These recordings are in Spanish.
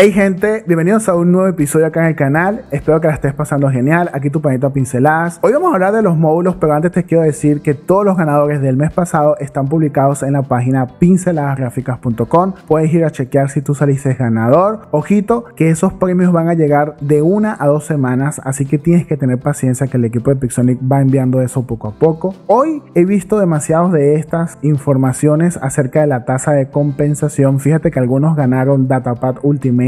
Hey gente, bienvenidos a un nuevo episodio acá en el canal. Espero que la estés pasando genial. Aquí tu panita pinceladas. Hoy vamos a hablar de los módulos, pero antes te quiero decir que todos los ganadores del mes pasado están publicados en la página pinceladasgráficas.com. Puedes ir a chequear si tú saliste ganador. Ojito, que esos premios van a llegar de una a dos semanas, así que tienes que tener paciencia que el equipo de Pixonic va enviando eso poco a poco. Hoy he visto demasiados de estas informaciones acerca de la tasa de compensación. Fíjate que algunos ganaron Datapad Ultimate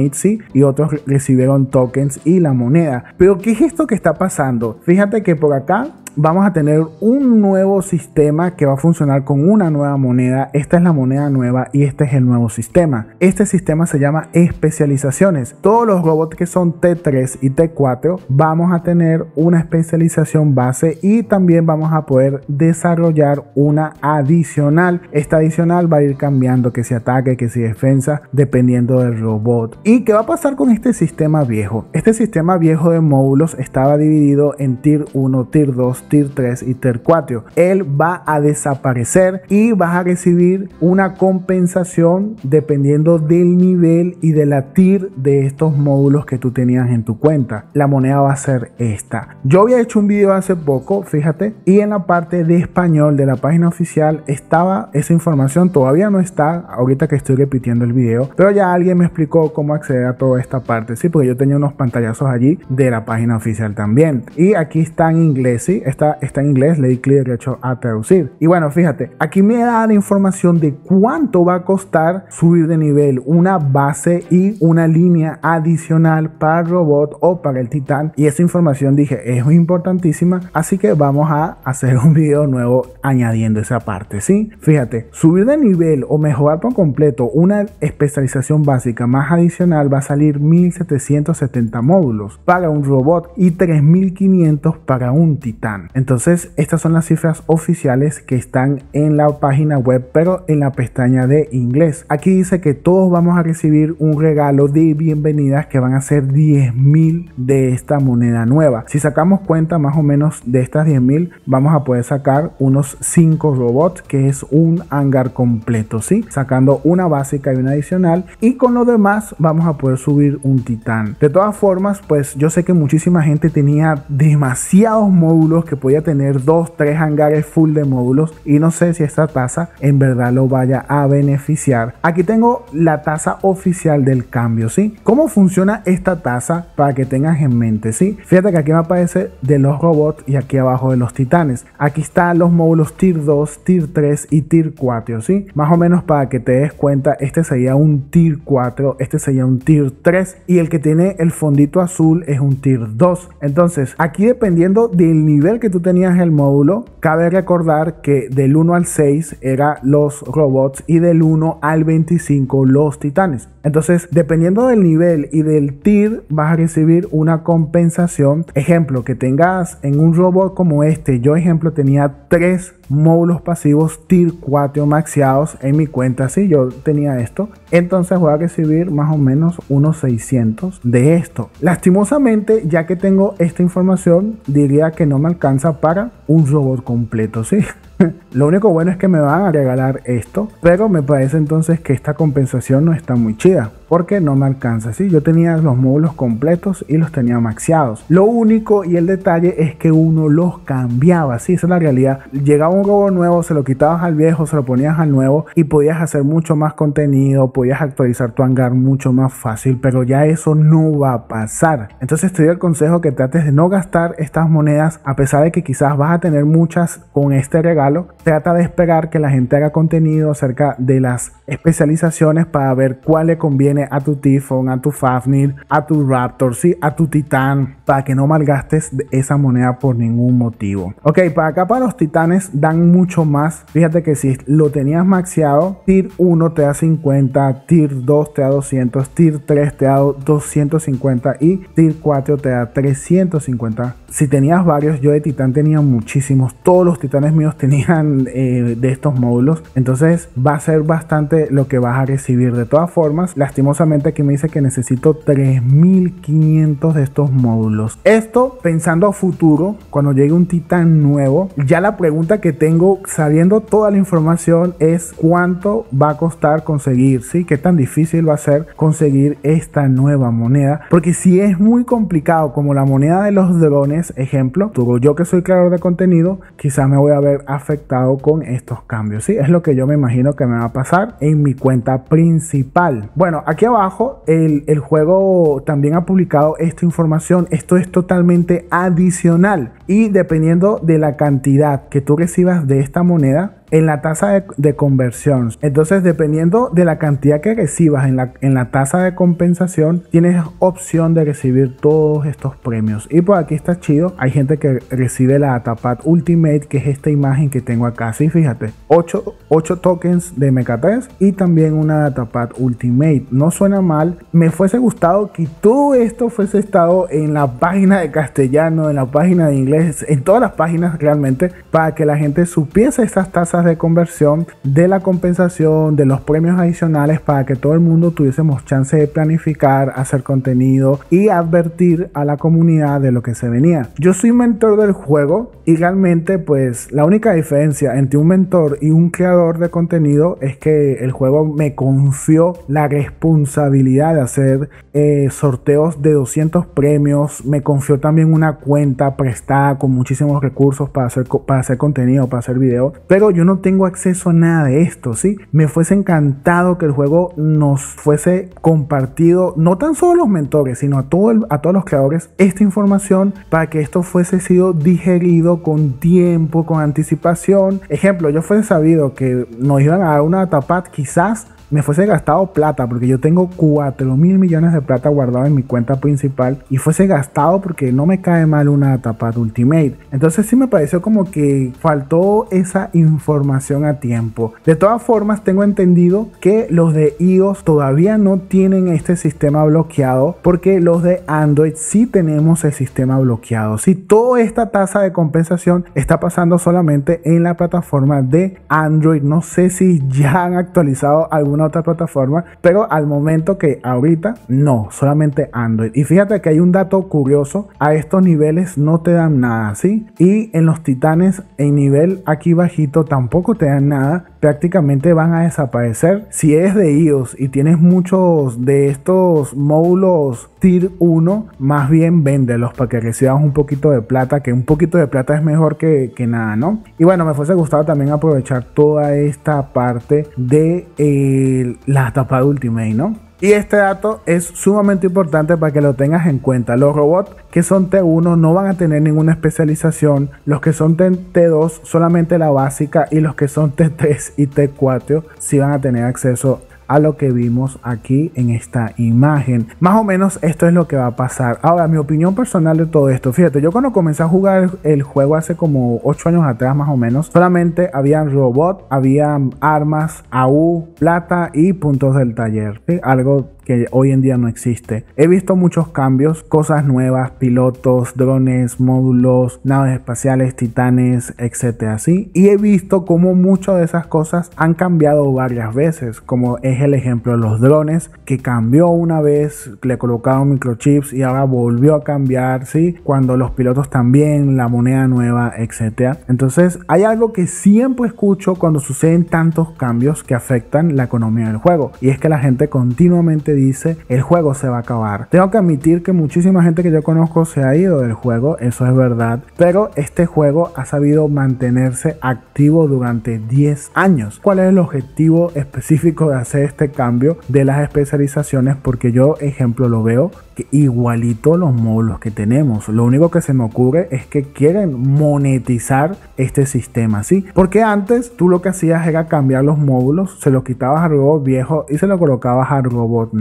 y otros recibieron tokens y la moneda. Pero ¿qué es esto que está pasando? Fíjate que por acá vamos a tener un nuevo sistema que va a funcionar con una nueva moneda. Esta es la moneda nueva y este es el nuevo sistema. Este sistema se llama especializaciones. Todos los robots que son T3 y T4 vamos a tener una especialización base y también vamos a poder desarrollar una adicional. Esta adicional va a ir cambiando que si ataque, que si defensa, dependiendo del robot. ¿Y qué va a pasar con este sistema viejo? Este sistema viejo de módulos estaba dividido en Tier 1, Tier 2, Tier 3 y Tier 4. Él va a desaparecer y vas a recibir una compensación dependiendo del nivel y de la Tier de estos módulos que tú tenías en tu cuenta. La moneda va a ser esta. Yo había hecho un video hace poco, fíjate, y en la parte de español de la página oficial estaba esa información. Todavía no está, ahorita que estoy repitiendo el video, pero ya alguien me explicó cómo acceder a toda esta parte. Sí, porque yo tenía unos pantallazos allí de la página oficial también. Y aquí está en inglés, sí, está, está en inglés, le di clic derecho a traducir. Y bueno, fíjate, aquí me da la información de cuánto va a costar subir de nivel una base y una línea adicional para el robot o para el titán. Y esa información dije es importantísima, así que vamos a hacer un video nuevo añadiendo esa parte, ¿sí? Fíjate, subir de nivel o mejorar por completo una especialización básica más adicional va a salir 1.770 módulos para un robot y 3.500 para un titán. Entonces estas son las cifras oficiales que están en la página web pero en la pestaña de inglés. Aquí dice que todos vamos a recibir un regalo de bienvenidas que van a ser 10.000 de esta moneda nueva. Si sacamos cuenta más o menos de estas 10.000 vamos a poder sacar unos 5 robots que es un hangar completo, ¿sí? Sacando una básica y una adicional y con lo demás vamos vamos a poder subir un titán. De todas formas, pues yo sé que muchísima gente tenía demasiados módulos que podía tener dos, tres hangares full de módulos y no sé si esta tasa en verdad lo vaya a beneficiar. Aquí tengo la tasa oficial del cambio, ¿sí? ¿Cómo funciona esta tasa para que tengas en mente, ¿sí? Fíjate que aquí me aparece de los robots y aquí abajo de los titanes. Aquí están los módulos tier 2, tier 3 y tier 4, ¿sí? Más o menos para que te des cuenta, este sería un tier 4, este sería un tier 3 y el que tiene el fondito azul es un tier 2. Entonces, aquí dependiendo del nivel que tú tenías el módulo, cabe recordar que del 1 al 6 era los robots y del 1 al 25 los titanes. Entonces, dependiendo del nivel y del tier, vas a recibir una compensación. Ejemplo, que tengas en un robot como este, yo ejemplo tenía 3 módulos pasivos TIR 4 maxeados en mi cuenta. Si yo tenía esto, entonces voy a recibir más o menos unos 600 de esto. Lastimosamente, ya que tengo esta información, diría que no me alcanza para un robot completo, ¿sí? Lo único bueno es que me van a regalar esto, pero me parece entonces que esta compensación no está muy chida, porque no me alcanza, ¿sí? Yo tenía los módulos completos y los tenía maxiados. Lo único y el detalle es que uno los cambiaba, ¿sí? Esa es la realidad. Llegaba un robo nuevo, se lo quitabas al viejo, se lo ponías al nuevo y podías hacer mucho más contenido, podías actualizar tu hangar mucho más fácil, pero ya eso no va a pasar. Entonces te doy el consejo que trates de no gastar estas monedas, a pesar de que quizás vas a tener muchas con este regalo trata de esperar que la gente haga contenido acerca de las especializaciones para ver cuál le conviene a tu Tifon, a tu Fafnir, a tu Raptor, sí, a tu Titán, para que no malgastes esa moneda por ningún motivo. Ok, para acá para los Titanes dan mucho más. Fíjate que si lo tenías maxiado Tier 1 te da 50, Tier 2 te da 200, Tier 3 te da 250 y Tier 4 te da 350 si tenías varios, yo de titán tenía muchísimos. Todos los titanes míos tenían eh, de estos módulos. Entonces va a ser bastante lo que vas a recibir. De todas formas, lastimosamente aquí me dice que necesito 3500 de estos módulos. Esto pensando a futuro, cuando llegue un titán nuevo, ya la pregunta que tengo sabiendo toda la información es cuánto va a costar conseguir, ¿sí? ¿Qué tan difícil va a ser conseguir esta nueva moneda? Porque si es muy complicado como la moneda de los drones, ejemplo ejemplo, yo que soy creador de contenido, quizás me voy a ver afectado con estos cambios. Sí, es lo que yo me imagino que me va a pasar en mi cuenta principal. Bueno, aquí abajo el, el juego también ha publicado esta información. Esto es totalmente adicional y dependiendo de la cantidad que tú recibas de esta moneda, en la tasa de, conversión. Entonces, dependiendo de la cantidad que recibas en la, en la tasa de compensación, tienes opción de recibir todos estos premios. Y por pues, aquí está chido, hay gente que recibe la Atapad Ultimate, que es esta imagen que tengo acá. Sí, fíjate, 8, 8 tokens de mk 3 y también una Atapad Ultimate. No suena mal, me fuese gustado que todo esto fuese estado en la página de castellano, en la página de inglés, en todas las páginas realmente, para que la gente supiese estas tasas de conversión, de la compensación, de los premios adicionales para que todo el mundo tuviésemos chance de planificar, hacer contenido y advertir a la comunidad de lo que se venía. Yo soy mentor del juego y realmente pues la única diferencia entre un mentor y un creador de contenido es que el juego me confió la responsabilidad de hacer eh, sorteos de 200 premios, me confió también una cuenta prestada con muchísimos recursos para hacer, para hacer contenido, para hacer video, pero yo no no tengo acceso a nada de esto, ¿sí? Me fuese encantado que el juego nos fuese compartido, no tan solo los mentores, sino a, todo a todos los creadores, esta información para que esto fuese sido digerido con tiempo, con anticipación. Ejemplo, yo fuese sabido que nos iban a dar una tapat, quizás me fuese gastado plata, porque yo tengo 4 mil millones de plata guardado en mi cuenta principal y fuese gastado porque no me cae mal una tapa de Ultimate. Entonces sí me pareció como que faltó esa información a tiempo. De todas formas, tengo entendido que los de iOS todavía no tienen este sistema bloqueado, porque los de Android sí tenemos el sistema bloqueado. Si toda esta tasa de compensación está pasando solamente en la plataforma de Android, no sé si ya han actualizado alguna otra plataforma, pero al momento que ahorita no, solamente Android. Y fíjate que hay un dato curioso, a estos niveles no te dan nada, así Y en los titanes en nivel aquí bajito tampoco te dan nada, prácticamente van a desaparecer. Si eres de iOS y tienes muchos de estos módulos Tier 1, más bien véndelos para que recibas un poquito de plata, que un poquito de plata es mejor que, nada, ¿no? Y bueno, me fuese gustado también aprovechar toda esta parte de eh, la tapa Ultimate, ¿no? Y este dato es sumamente importante para que lo tengas en cuenta. Los robots que son T1 no van a tener ninguna especialización. Los que son T2 solamente la básica. Y los que son T3 y T4 sí van a tener acceso a lo que vimos aquí en esta imagen. Más o menos esto es lo que va a pasar. Ahora, mi opinión personal de todo esto, fíjate, yo cuando comencé a jugar el juego hace como 8 años atrás más o menos, solamente habían robot, habían armas, AU, plata y puntos del taller. Algo hoy en día no existe. He visto muchos cambios, cosas nuevas, pilotos, drones, módulos, naves espaciales, titanes, etcétera, así Y he visto cómo muchas de esas cosas han cambiado varias veces, como es el ejemplo de los drones, que cambió una vez, le colocaron microchips y ahora volvió a cambiar, ¿sí? Cuando los pilotos también, la moneda nueva, etcétera. Entonces, hay algo que siempre escucho cuando suceden tantos cambios que afectan la economía del juego, y es que la gente continuamente dice el juego se va a acabar. Tengo que admitir que muchísima gente que yo conozco se ha ido del juego, eso es verdad, pero este juego ha sabido mantenerse activo durante 10 años. ¿Cuál es el objetivo específico de hacer este cambio de las especializaciones? Porque yo, ejemplo, lo veo que igualito los módulos que tenemos. Lo único que se me ocurre es que quieren monetizar este sistema, ¿sí? Porque antes tú lo que hacías era cambiar los módulos, se los quitabas al robot viejo y se lo colocabas al robot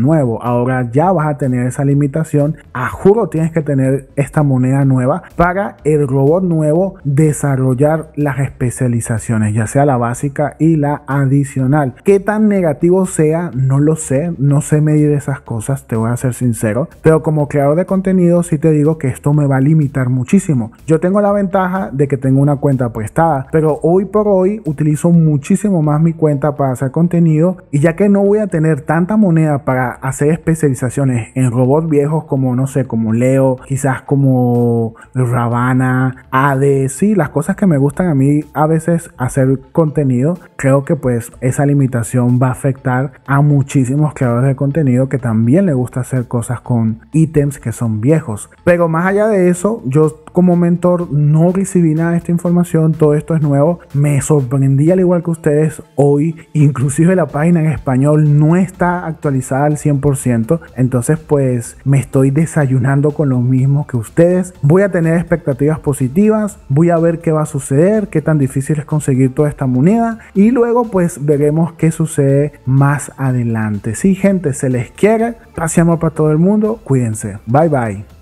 Ahora ya vas a tener esa limitación. A juro tienes que tener esta moneda nueva para el robot nuevo desarrollar las especializaciones, ya sea la básica y la adicional. ¿Qué tan negativo sea? No lo sé. No sé medir esas cosas, te voy a ser sincero. Pero como creador de contenido sí te digo que esto me va a limitar muchísimo. Yo tengo la ventaja de que tengo una cuenta prestada, pero hoy por hoy utilizo muchísimo más mi cuenta para hacer contenido y ya que no voy a tener tanta moneda para hacer especializaciones en robots viejos como, no sé, como Leo, quizás como Ravana, AD. sí, las cosas que me gustan a mí a veces hacer contenido, creo que pues esa limitación va a afectar a muchísimos creadores de contenido que también le gusta hacer cosas con ítems que son viejos. Pero más allá de eso, yo como mentor no recibí nada de esta información, todo esto es nuevo. Me sorprendí al igual que ustedes hoy, inclusive la página en español no está actualizada al 100%, entonces pues me estoy desayunando con lo mismo que ustedes. Voy a tener expectativas positivas, voy a ver qué va a suceder, qué tan difícil es conseguir toda esta moneda y luego pues veremos qué sucede más adelante. Sí, gente, se les quiere, pasamos para todo el mundo, cuídense, bye bye.